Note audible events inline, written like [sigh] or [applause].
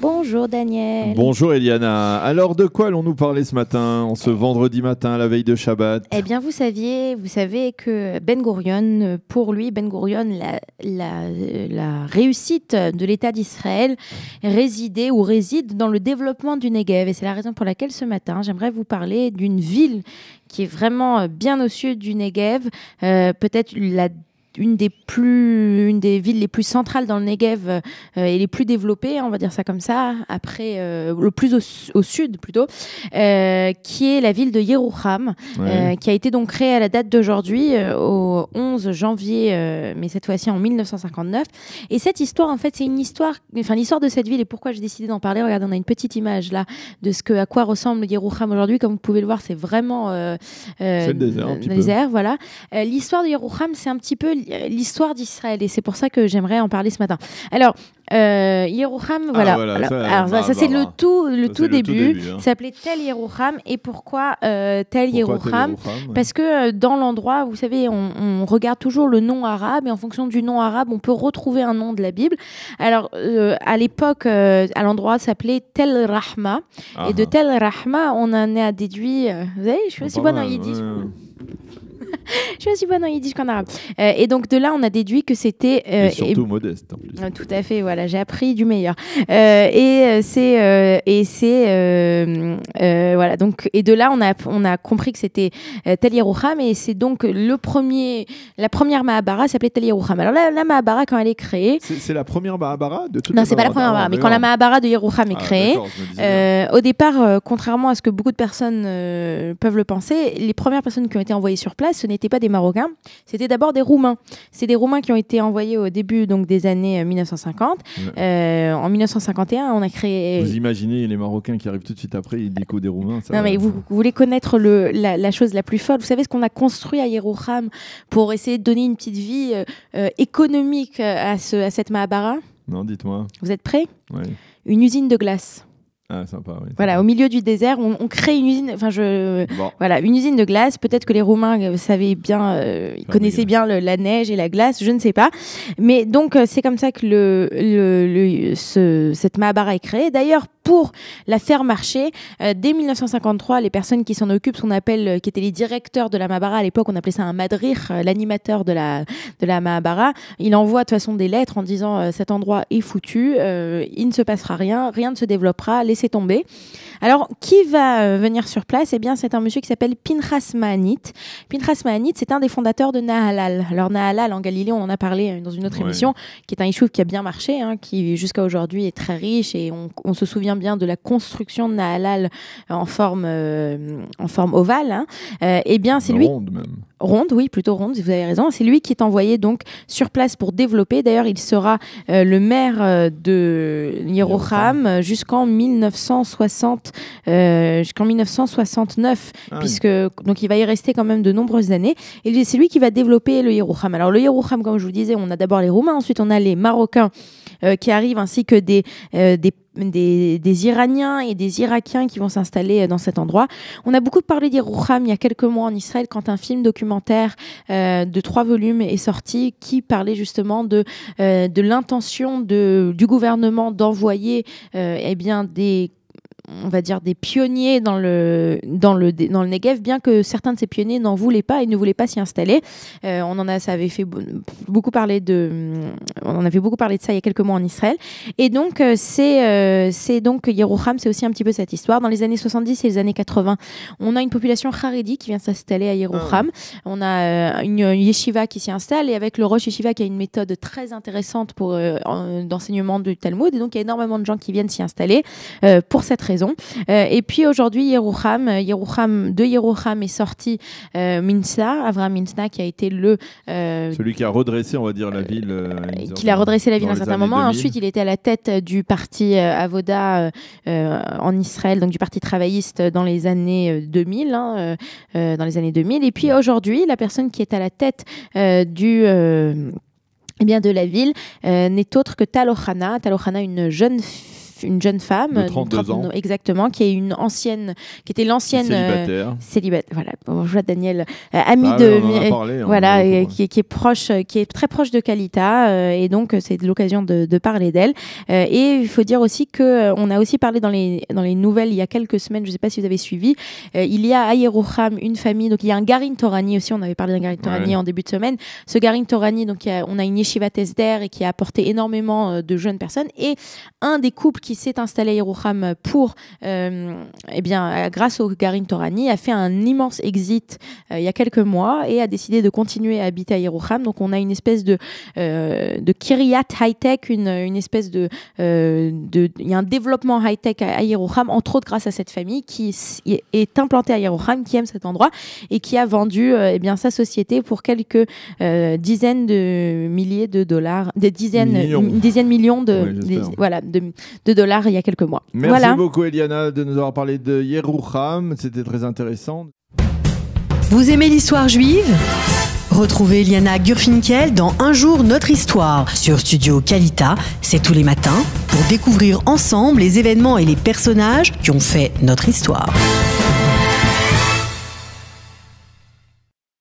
Bonjour Daniel. Bonjour Eliana. Alors de quoi allons-nous parler ce matin, en ce vendredi matin, la veille de Shabbat Eh bien vous saviez, vous savez que Ben Gurion, pour lui, Ben Gurion, la, réussite de l'État d'Israël résidait ou réside dans le développement du Negev. Et c'est la raison pour laquelle ce matin, j'aimerais vous parler d'une ville qui est vraiment bien au sud du Negev, euh, peut-être la une des plus une des villes les plus centrales dans le Negev euh, et les plus développées, on va dire ça comme ça, après euh, le plus au, sud plutôt, euh, qui est la ville de Yerouham, qui a été donc créée à la date d'aujourd'hui au 11 janvier, mais cette fois-ci en 1959. Et cette histoire, en fait, c'est une histoire, enfin l'histoire de cette ville et pourquoi j'ai décidé d'en parler. Regardez, on a une petite image là de ce que à quoi ressemble Yerouham aujourd'hui. Comme vous pouvez le voir, c'est vraiment C'est le désert, un petit désert voilà. l'histoire de Yerouham, c'est un petit peu l'histoire d'Israël et c'est pour ça que j'aimerais en parler ce matin. Alors, euh, voilà. ça, c'est le tout, le tout début. Hein. Ça s'appelait Tel Yerouham. Et pourquoi euh, Tel Yerouham Parce que euh, dans l'endroit, vous savez, on, regarde toujours le nom arabe et en fonction du nom arabe, on peut retrouver un nom de la Bible. Alors, euh, à l'époque, à l'endroit s'appelait Tel Rahma. et de ah, ah. Tel Rahma, on en est déduit... déduire. vous savez, je suis aussi bonne en hein, yiddish. [laughs] je suis pas en yiddish qu'en arabe. Euh, et donc de là, on a déduit que c'était. Euh, surtout modeste en plus. Euh, tout à fait, voilà, j'ai appris du meilleur. et c'est. et c'est. voilà, donc. Et de là, on a, on a compris que c'était Tel Yerouham et c'est donc le premier. La première Mahabara s'appelait Tel Yerouham Alors la Mahabara, quand elle est créée. C'est la première Mahabara de toute Non, c'est pas la première ah, Mahabara, mais quand la Mahabara de Yerouham est ah, créée, au départ, contrairement à ce que beaucoup de personnes peuvent le penser, les premières personnes qui ont été envoyées sur place, ce n'étaient pas des Marocains, c'était d'abord des Roumains. C'est des Roumains qui ont été envoyés au début donc, des années 1950. Euh, euh, en 1951, on a créé. Vous imaginez les Marocains qui arrivent tout de suite après, ils déco des Roumains. non, mais vous, voulez connaître la, chose la plus folle. Vous savez ce qu'on a construit à Yerouham pour essayer de donner une petite vie euh, économique à, cette Mahabara Non, dites-moi. Vous êtes prêts Oui. Une usine de glace. Ah, voilà, au milieu du désert, on, on crée une usine. Enfin, je voilà, une usine de glace. Peut-être que les Roumains euh, savaient bien, euh, connaissaient bien la neige et la glace. Je ne sais pas. Mais donc, euh, c'est comme ça que le, le, ce, cette Mahabara est créée. D'ailleurs, pour la faire marcher. Euh, dès 1953, les personnes qui s'en occupent, qu'on appelle, euh, qui étaient les directeurs de la Mahabara à l'époque, on appelait ça un madrir, euh, l'animateur de la, de la Mahabara, il envoie de toute façon des lettres en disant cet endroit est foutu, il ne se passera rien, rien ne se développera, laissez tomber. Alors, qui va venir sur place Eh bien, c'est un monsieur qui s'appelle Pinchas Mahanit. Pinchas Mahanit, c'est un des fondateurs de Nahalal. Alors, Nahalal, en Galilée, on en a parlé dans une autre émission, qui est un ishouf qui a bien marché, hein, qui jusqu'à aujourd'hui est très riche et on, on se souvient bien de la construction de Nahalal euh, en forme, euh, en forme ovale, hein, euh, eh bien c'est lui. Ronde même. Ronde, oui, plutôt ronde, si vous avez raison. C'est lui qui est envoyé donc sur place pour développer. D'ailleurs, il sera le maire de Yeroham jusqu'en 1960, jusqu'en 1969, ah puisque donc il va y rester quand même de nombreuses années. Et c'est lui qui va développer le Yeroham. Alors le Yeroham, comme je vous disais, on a d'abord les Roumains, ensuite on a les Marocains qui arrivent, ainsi que des, des des, Iraniens et des Irakiens qui vont s'installer euh, dans cet endroit. On a beaucoup parlé d'Irouham il y a quelques mois en Israël quand un film documentaire euh, de trois volumes est sorti qui parlait justement de, euh, de l'intention du gouvernement d'envoyer eh bien des on va dire, des pionniers dans le, dans le, dans le Negev, bien que certains de ces pionniers n'en voulaient pas et ne voulaient pas s'y installer. Euh, on en a, ça avait fait beaucoup parler de, on avait beaucoup parlé de ça il y a quelques mois en Israël. Et donc, euh, c'est, euh, c'est donc, Yerouham, c'est aussi un petit peu cette histoire. Dans les années 70 et les années 80, on a une population haredi qui vient s'installer à Yerouham. Ah on a une, yeshiva qui s'y installe et avec le Rosh Yeshiva qui a une méthode très intéressante pour, d'enseignement du Talmud. Et donc, il y a énormément de gens qui viennent s'y installer pour cette raison. Euh, et puis aujourd'hui, euh, Yerucham, de Yerucham est sorti euh, Minsa, Avram Minsa, qui a été le. Celui qui a redressé, on va dire, la ville. qui a redressé la ville à un certain moment. Ensuite, il était à la tête du parti Avoda en Israël, donc du parti travailliste dans les années 2000. Hein, dans les années 2000. Et puis aujourd'hui, la personne qui est à la tête du. Eh bien, de la ville n'est autre que Talochana. Talochana, une jeune fille une jeune femme, de 32 ans. exactement, qui est une ancienne, qui était l'ancienne euh, célibataire. Voilà, bonjour Daniel, ami de, voilà, qui, est proche, qui est très proche de Kalita, euh, et donc euh, c'est l'occasion de, parler d'elle. et il faut dire aussi que on a aussi parlé dans les dans les nouvelles il y a quelques semaines, je ne sais pas si vous avez suivi, il y a à une famille, donc il y a un Garin Torani aussi, on avait parlé d'un Garin Torani en début de semaine. Ce Garin Torani, donc on a une yeshiva Tesder et qui a apporté énormément de jeunes personnes et un des couples qui qui s'est installé à Yerouham pour, euh, eh bien, euh, grâce au Garim Torani, a fait un immense exit euh, il y a quelques mois et a décidé de continuer à habiter à Yerouham. Donc, on a une espèce de, euh, de Kiryat high-tech, une, une, espèce de. de il y a un développement high-tech à, à entre autres grâce à cette famille qui est implantée à Yerouham, qui aime cet endroit et qui a vendu eh bien, sa société pour quelques dizaines de milliers de dollars, des dizaines, millions. dizaines millions de, voilà, de dollars il y a quelques mois. Merci beaucoup Eliana de nous avoir parlé de Yerucham, c'était très intéressant. Vous aimez l'histoire juive Retrouvez Eliana Gurfinkel dans Un jour notre histoire sur Studio Calita. c'est tous les matins, pour découvrir ensemble les événements et les personnages qui ont fait notre histoire.